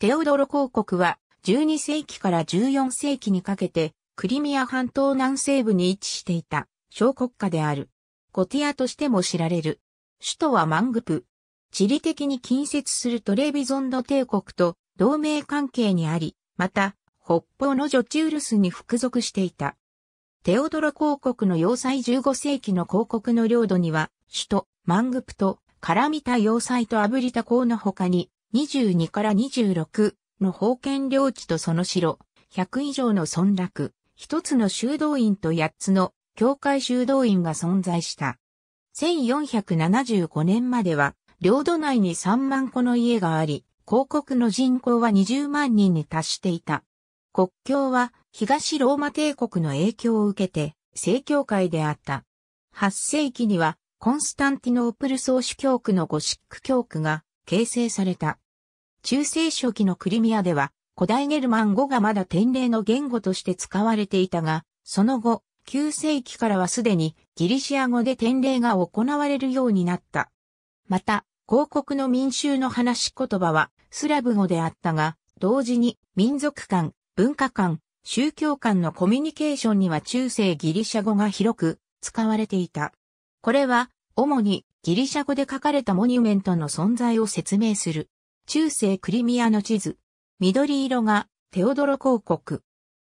テオドロ公国は12世紀から14世紀にかけてクリミア半島南西部に位置していた小国家である。コティアとしても知られる。首都はマングプ。地理的に近接するトレビゾンド帝国と同盟関係にあり、また北方のジョチウルスに服属していた。テオドロ公国の要塞15世紀の公国の領土には、首都、マングプと、絡みた要塞とアブリタ港の他に、22から26の封建領地とその城、100以上の村落、一つの修道院と8つの教会修道院が存在した。1475年までは、領土内に3万個の家があり、広告の人口は20万人に達していた。国境は東ローマ帝国の影響を受けて、正教会であった。8世紀には、コンスタンティノープル総主教区のゴシック教区が形成された。中世初期のクリミアでは、古代ゲルマン語がまだ典礼の言語として使われていたが、その後、9世紀からはすでにギリシア語で典礼が行われるようになった。また、広告の民衆の話し言葉はスラブ語であったが、同時に民族間、文化間、宗教間のコミュニケーションには中世ギリシャ語が広く使われていた。これは主にギリシャ語で書かれたモニュメントの存在を説明する。中世クリミアの地図。緑色がテオドロ公国。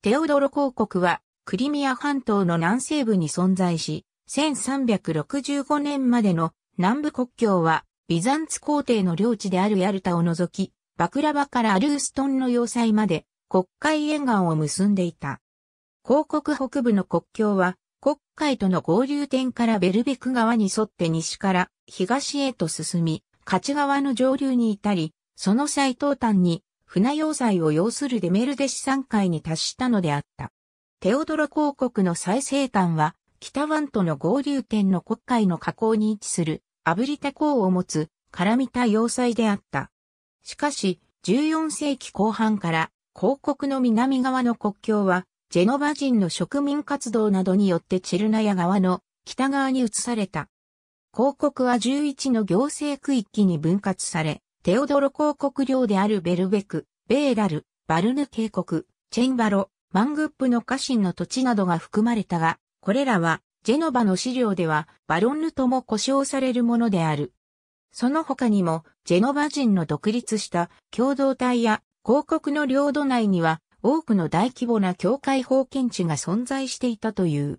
テオドロ公国はクリミア半島の南西部に存在し、1365年までの南部国境はビザンツ皇帝の領地であるヤルタを除き、バクラバからアルーストンの要塞まで国会沿岸を結んでいた。広告北部の国境は国会との合流点からベルベク川に沿って西から東へと進み、勝ち川の上流に至り、その最東端に船要塞を要するデメルデシ山海に達したのであった。テオドロ公国の最西端は、北湾との合流点の国会の河口に位置するアブリテ港を持つカラミタ要塞であった。しかし、14世紀後半から広告の南側の国境はジェノバ人の植民活動などによってチェルナヤ川の北側に移された。広告は11の行政区域に分割され、テオドロ広告領であるベルベク、ベーダル、バルヌ渓谷、チェンバロ、マングップの家臣の土地などが含まれたが、これらは、ジェノバの資料では、バロンヌとも呼称されるものである。その他にも、ジェノバ人の独立した共同体や、広告の領土内には、多くの大規模な教会封建地が存在していたという。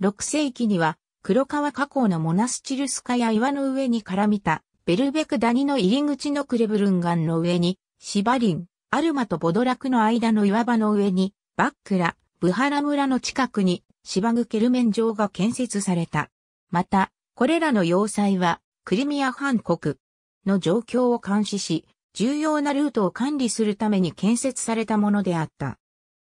6世紀には、黒川河口のモナスチルスカや岩の上に絡みた、ベルベクダニの入り口のクレブルンガンの上に、シバリン、アルマとボドラクの間の岩場の上に、バックラ、ブハラ村の近くに、芝生ケルメン場が建設された。また、これらの要塞は、クリミア半国の状況を監視し、重要なルートを管理するために建設されたものであった。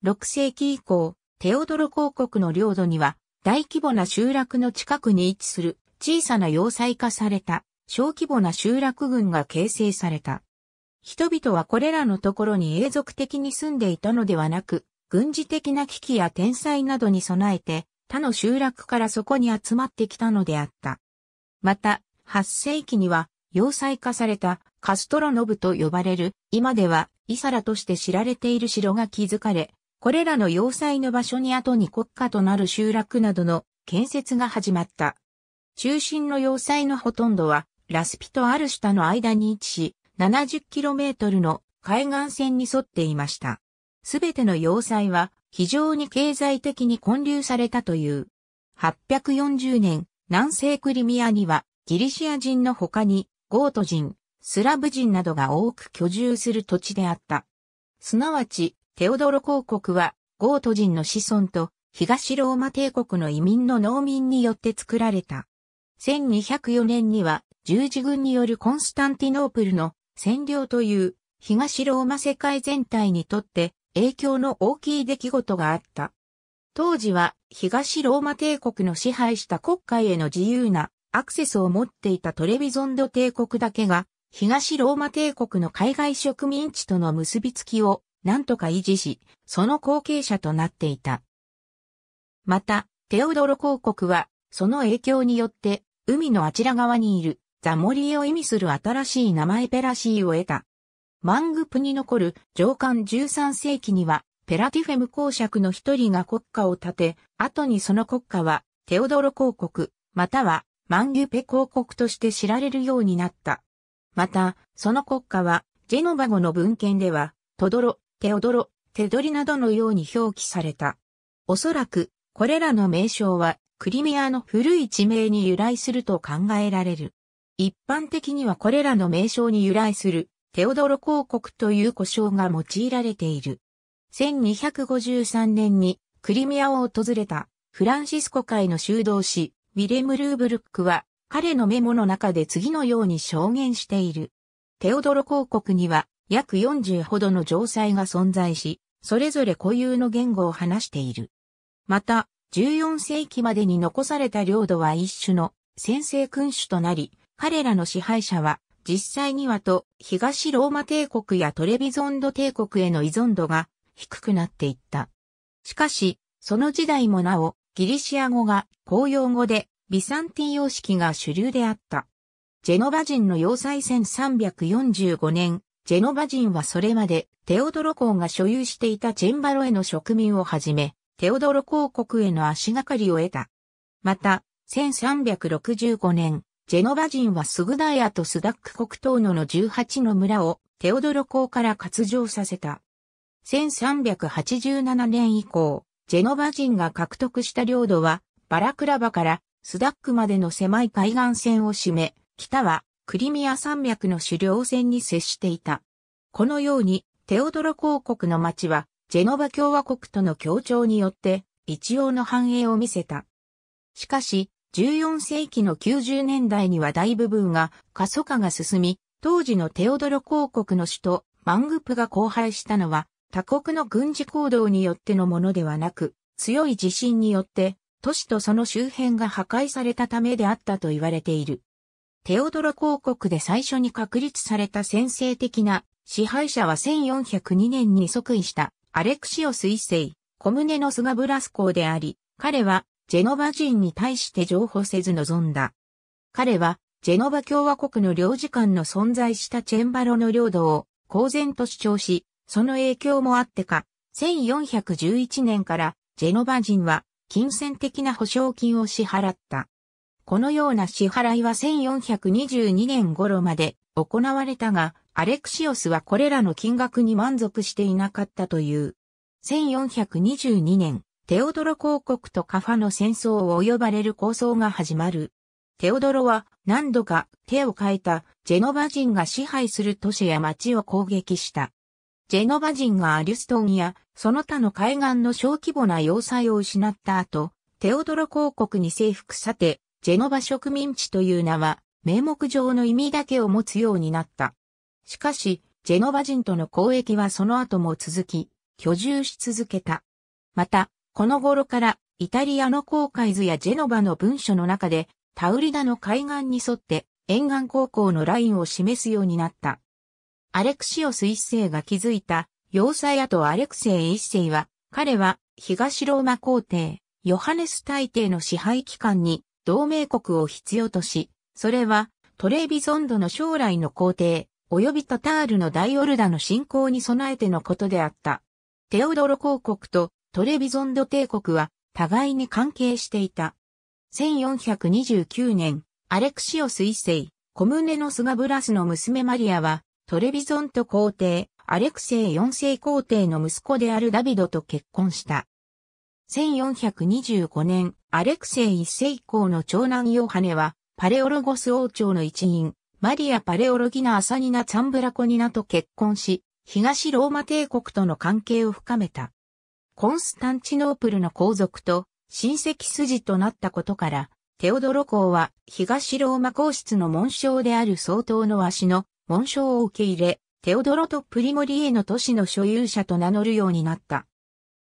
6世紀以降、テオドロ公国の領土には大規模な集落の近くに位置する小さな要塞化された小規模な集落群が形成された。人々はこれらのところに永続的に住んでいたのではなく、軍事的な危機や天災などに備えて、他の集落からそこに集まってきたのであった。また、8世紀には、要塞化されたカストロノブと呼ばれる、今ではイサラとして知られている城が築かれ、これらの要塞の場所に後に国家となる集落などの建設が始まった。中心の要塞のほとんどは、ラスピとアルシュタの間に位置し、70km の海岸線に沿っていました。すべての要塞は非常に経済的に建立されたという。840年、南西クリミアにはギリシア人の他にゴート人、スラブ人などが多く居住する土地であった。すなわち、テオドロ公国は、ゴート人の子孫と、東ローマ帝国の移民の農民によって作られた。1204年には、十字軍によるコンスタンティノープルの占領という、東ローマ世界全体にとって影響の大きい出来事があった。当時は東ローマ帝国の支配した国会への自由なアクセスを持っていたトレビゾンド帝国だけが東ローマ帝国の海外植民地との結びつきを何とか維持し、その後継者となっていた。また、テオドロ公国は、その影響によって、海のあちら側にいるザモリーを意味する新しい名前ペラシーを得た。マングプに残る上官13世紀には、ペラティフェム公爵の一人が国家を建て、後にその国家は、テオドロ公国、または、マングペ公国として知られるようになった。また、その国家は、ジェノバ語の文献では、トドロ、テオドロ、テドリなどのように表記された。おそらく、これらの名称は、クリミアの古い地名に由来すると考えられる。一般的にはこれらの名称に由来する、テオドロ公国という呼称が用いられている。1253年に、クリミアを訪れた、フランシスコ会の修道士、ウィレム・ルーブルックは、彼のメモの中で次のように証言している。テオドロ公国には約40ほどの城塞が存在し、それぞれ固有の言語を話している。また、14世紀までに残された領土は一種の先制君主となり、彼らの支配者は実際にはと東ローマ帝国やトレビゾンド帝国への依存度が低くなっていった。しかし、その時代もなお、ギリシア語が公用語でビサンティ様式が主流であった。ジェノバ人の要塞1345年、ジェノバ人はそれまでテオドロ公が所有していたチェンバロへの植民をはじめ、テオドロ公国への足がかりを得た。また、1365年、ジェノバ人はスグダイアとスダック国東野の18の村をテオドロ公から割譲させた。1387年以降、ジェノバ人が獲得した領土はバラクラバからスダックまでの狭い海岸線を占め、北はクリミア山脈の主猟線に接していた。このように、テオドロ公国の町は、ジェノバ共和国との協調によって、一応の繁栄を見せた。しかし、14世紀の90年代には大部分が過疎化が進み、当時のテオドロ公国の首都マングプが荒廃したのは、他国の軍事行動によってのものではなく、強い地震によって都市とその周辺が破壊されたためであったと言われている。テオドロ公国で最初に確立された先制的な支配者は1402年に即位したアレクシオス一世、コムネノスガブラス公であり、彼はジェノバ人に対して情報せず臨んだ。彼はジェノバ共和国の領事館の存在したチェンバロの領土を公然と主張し、その影響もあってか、1411年からジェノバ人は金銭的な保証金を支払った。このような支払いは1422年頃まで行われたが、アレクシオスはこれらの金額に満足していなかったという。1422年、テオドロ公国とカファの戦争を呼ばれる構想が始まる。テオドロは何度か手を変えたジェノバ人が支配する都市や町を攻撃した。ジェノバ人がアリュストンやその他の海岸の小規模な要塞を失った後、テオドロ公国に征服さて、ジェノバ植民地という名は名目上の意味だけを持つようになった。しかし、ジェノバ人との交易はその後も続き、居住し続けた。また、この頃からイタリアの航海図やジェノバの文書の中で、タウリダの海岸に沿って沿岸高校のラインを示すようになった。アレクシオス一世が築いた要塞跡アレクセイ一世は、彼は東ローマ皇帝、ヨハネス大帝の支配機関に同盟国を必要とし、それはトレービゾンドの将来の皇帝、及びタタールの大オルダの侵攻に備えてのことであった。テオドロ公国とトレビゾンド帝国は互いに関係していた。1429年、アレクシオス一世、コムネノスガブラスの娘マリアは、トレビゾント皇帝、アレクセイ4世皇帝の息子であるダビドと結婚した。1425年、アレクセイ1世以降の長男ヨハネは、パレオロゴス王朝の一員、マリア・パレオロギナ・アサニナ・ツァンブラコニナと結婚し、東ローマ帝国との関係を深めた。コンスタンチノープルの皇族と親戚筋となったことから、テオドロ公は東ローマ皇室の紋章である総統の足の紋章を受け入れ、テオドロとプリモリエの都市の所有者と名乗るようになった。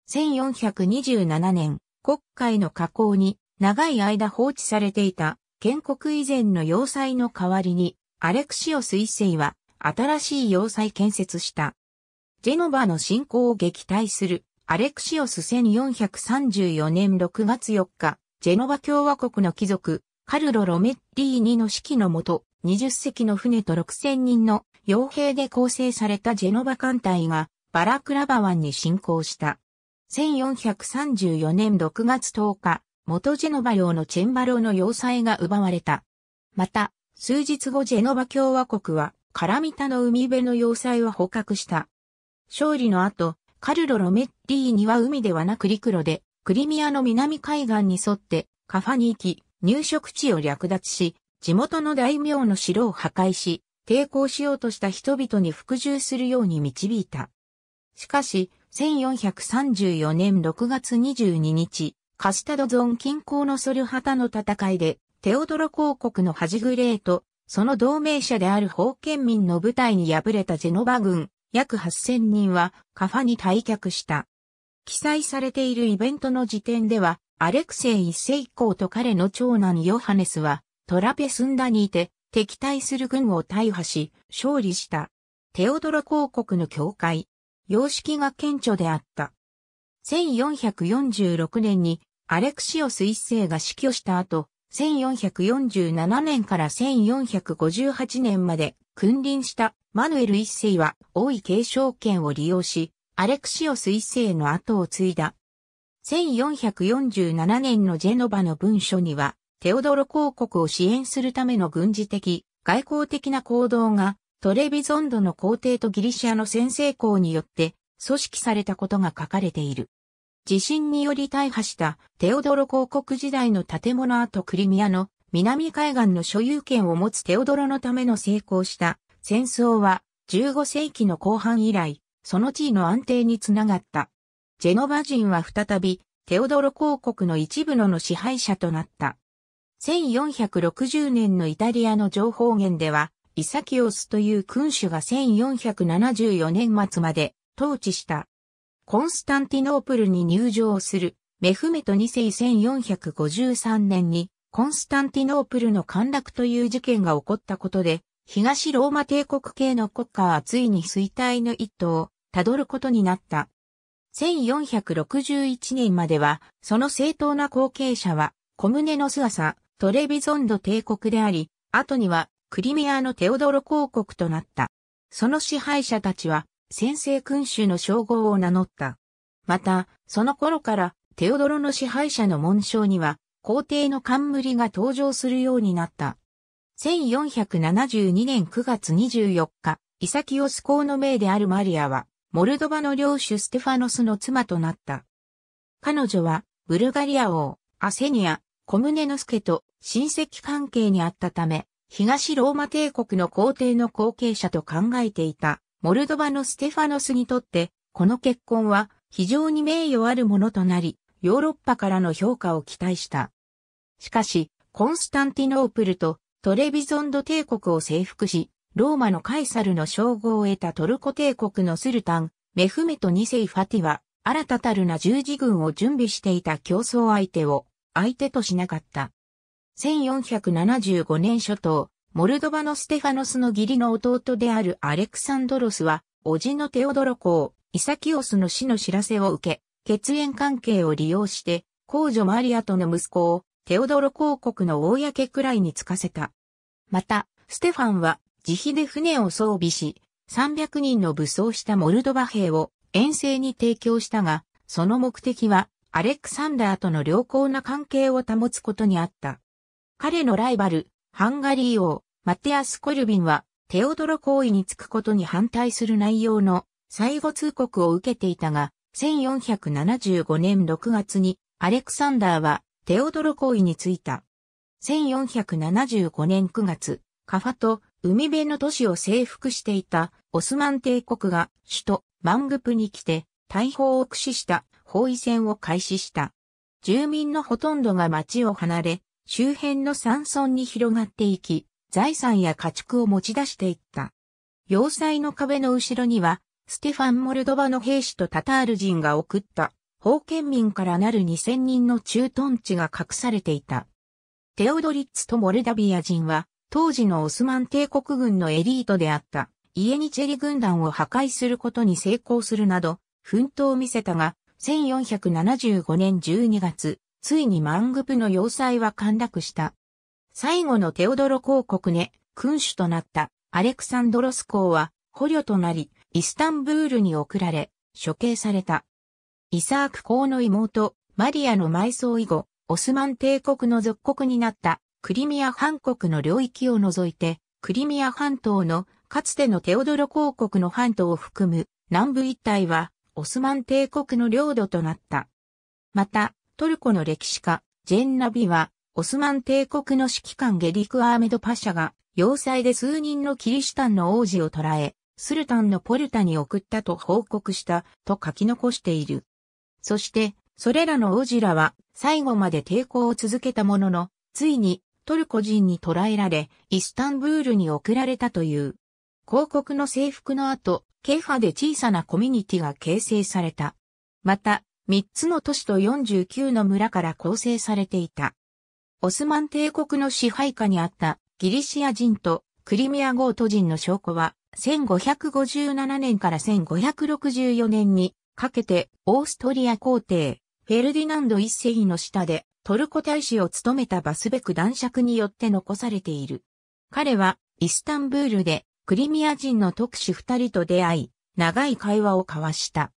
1427年、国会の河口に長い間放置されていた建国以前の要塞の代わりに、アレクシオス一世は新しい要塞建設した。ジェノバの侵攻を撃退するアレクシオス1434年6月4日、ジェノバ共和国の貴族、カルロ・ロメッリーニの指揮のもと、20隻の船と6000人の傭兵で構成されたジェノバ艦隊がバラクラバ湾に侵攻した。1434年6月10日、元ジェノバ領のチェンバロの要塞が奪われた。また、数日後ジェノバ共和国は、カラミタの海辺の要塞を捕獲した。勝利の後、カルロ・ロメッリーには海ではなく陸路で、クリミアの南海岸に沿って、カファに行き、入植地を略奪し、地元の大名の城を破壊し、抵抗しようとした人々に服従するように導いた。しかし、1434年6月22日、カスタドゾン近郊のソルハタの戦いで、テオドロ公国のハジグレーと、その同盟者である封建民の部隊に敗れたジェノバ軍、約8000人はカファに退却した。記載されているイベントの時点では、アレクセイ一世以降と彼の長男ヨハネスは、トラペスンダにいて、敵対する軍を大破し、勝利した。テオドロ公国の教会。様式が顕著であった。1446年にアレクシオス一世が死去した後、1447年から1458年まで君臨したマヌエル一世は王位継承権を利用し、アレクシオス一世の後を継いだ。1447年のジェノバの文書には、テオドロ公国を支援するための軍事的、外交的な行動が、トレビゾンドの皇帝とギリシアの先制校によって組織されたことが書かれている。地震により大破したテオドロ公国時代の建物跡クリミアの南海岸の所有権を持つテオドロのための成功した戦争は15世紀の後半以来、その地位の安定につながった。ジェノバ人は再びテオドロ公国の一部のの支配者となった。1460年のイタリアの情報源では、イサキオスという君主が1474年末まで統治した。コンスタンティノープルに入場するメフメト2世1453年にコンスタンティノープルの陥落という事件が起こったことで、東ローマ帝国系の国家はついに衰退の一途をたどることになった。1461年までは、その正当な後継者は、小胸の姿、トレビゾンド帝国であり、後にはクリミアのテオドロ公国となった。その支配者たちは先制君主の称号を名乗った。また、その頃からテオドロの支配者の紋章には皇帝の冠が登場するようになった。1472年9月24日、イサキオス公の命であるマリアは、モルドバの領主ステファノスの妻となった。彼女は、ブルガリア王、アセニア、コムネノスケと親戚関係にあったため、東ローマ帝国の皇帝の後継者と考えていたモルドバのステファノスにとって、この結婚は非常に名誉あるものとなり、ヨーロッパからの評価を期待した。しかし、コンスタンティノープルとトレビゾンド帝国を征服し、ローマのカイサルの称号を得たトルコ帝国のスルタン、メフメト2世ファティは、新たたるな十字軍を準備していた競争相手を相手としなかった。1475年初頭、モルドバのステファノスの義理の弟であるアレクサンドロスは、叔父のテオドロ公、イサキオスの死の知らせを受け、血縁関係を利用して、公女マリアとの息子を、テオドロ公国の公くらいにつかせた。また、ステファンは、自費で船を装備し、300人の武装したモルドバ兵を遠征に提供したが、その目的は、アレクサンダーとの良好な関係を保つことにあった。彼のライバル、ハンガリー王、マテアス・コルビンは、テオドロ行為につくことに反対する内容の最後通告を受けていたが、1475年6月にアレクサンダーはテオドロ行為についた。1475年9月、カファと海辺の都市を征服していたオスマン帝国が首都マングプに来て大砲を駆使した包囲戦を開始した。住民のほとんどが町を離れ、周辺の山村に広がっていき、財産や家畜を持ち出していった。要塞の壁の後ろには、ステファン・モルドバの兵士とタタール人が送った、封建民からなる2000人の駐屯地が隠されていた。テオドリッツとモルダビア人は、当時のオスマン帝国軍のエリートであった、イエニチェリ軍団を破壊することに成功するなど、奮闘を見せたが、1475年12月、ついにマングプの要塞は陥落した。最後のテオドロ公国ね、君主となったアレクサンドロス公は捕虜となり、イスタンブールに送られ、処刑された。イサーク公の妹、マリアの埋葬以後、オスマン帝国の属国になったクリミア半国の領域を除いて、クリミア半島のかつてのテオドロ公国の半島を含む南部一帯はオスマン帝国の領土となった。また、トルコの歴史家、ジェンナビは、オスマン帝国の指揮官ゲリク・アーメド・パシャが、要塞で数人のキリシタンの王子を捕らえ、スルタンのポルタに送ったと報告したと書き残している。そして、それらの王子らは最後まで抵抗を続けたものの、ついにトルコ人に捕らえられ、イスタンブールに送られたという。広告の征服の後、ケファで小さなコミュニティが形成された。また、3つの都市と49の村から構成されていた。オスマン帝国の支配下にあったギリシア人とクリミアゴート人の証拠は1557年から1564年にかけてオーストリア皇帝フェルディナンド一世の下でトルコ大使を務めたバスベク男爵によって残されている。彼はイスタンブールでクリミア人の特使二人と出会い長い会話を交わした。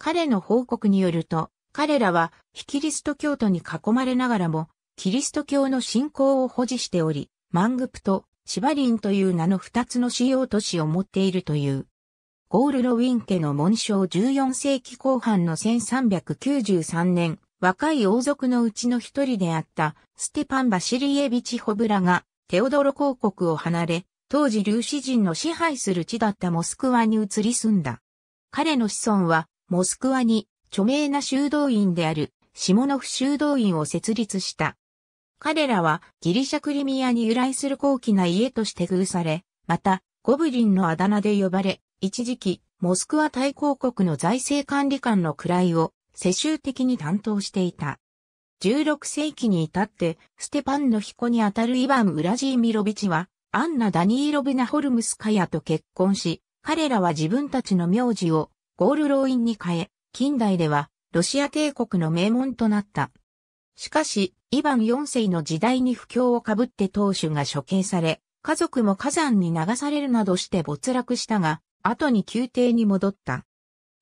彼の報告によると、彼らは非キリスト教徒に囲まれながらも、キリスト教の信仰を保持しており、マングプとシバリンという名の二つの主要都市を持っているという。ゴールロウィン家の紋章14世紀後半の1393年、若い王族のうちの一人であったステパン・バシリエビチ・ホブラがテオドロ公国を離れ、当時粒子人の支配する地だったモスクワに移り住んだ。彼の子孫はモスクワに著名な修道院であるシモノフ修道院を設立した。彼らはギリシャクリミアに由来する高貴な家として封され、またゴブリンのあだ名で呼ばれ、一時期モスクワ大公国の財政管理官の位を世襲的に担当していた。16世紀に至ってステパンの彦にあたるイヴァン・ウラジーミロビチはアンナ・ダニーロブナ・ホルムスカヤと結婚し、彼らは自分たちの名字をゴールローインに変え、近代ではロシア帝国の名門となった。しかし、イヴァン4世の時代に不況をかぶって当主が処刑され、家族も火山に流されるなどして没落したが、後に宮廷に戻った。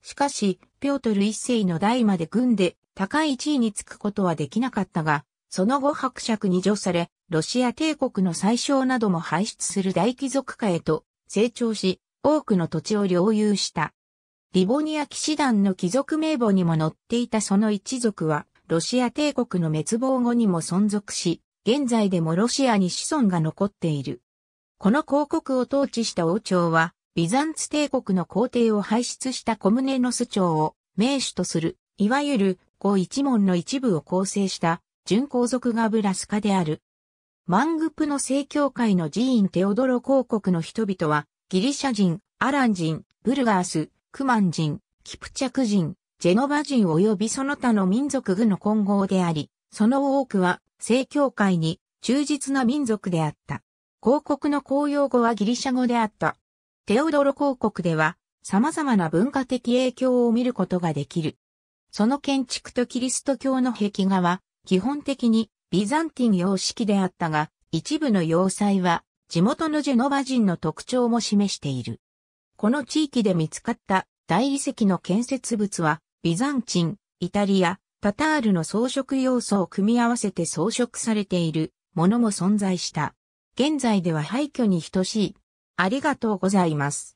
しかし、ピョートル1世の代まで軍で高い地位につくことはできなかったが、その後伯爵に除され、ロシア帝国の宰相なども輩出する大貴族家へと成長し、多くの土地を領有した。リボニア騎士団の貴族名簿にも載っていたその一族は、ロシア帝国の滅亡後にも存続し、現在でもロシアに子孫が残っている。この広告を統治した王朝は、ビザンツ帝国の皇帝を輩出したコムネノス朝を名手とする、いわゆる後一門の一部を構成した準皇族がブラスカである。マングプの正教会の寺院テオドロ公国の人々は、ギリシャ人、アラン人、ブルガース、クマン人、キプチャク人、ジェノバ人及びその他の民族具の混合であり、その多くは正教会に忠実な民族であった。広告の公用語はギリシャ語であった。テオドロ広告では様々な文化的影響を見ることができる。その建築とキリスト教の壁画は基本的にビザンティン様式であったが、一部の要塞は地元のジェノバ人の特徴も示している。この地域で見つかった大理石の建設物は、ビザンチン、イタリア、タタールの装飾要素を組み合わせて装飾されているものも存在した。現在では廃墟に等しい。ありがとうございます。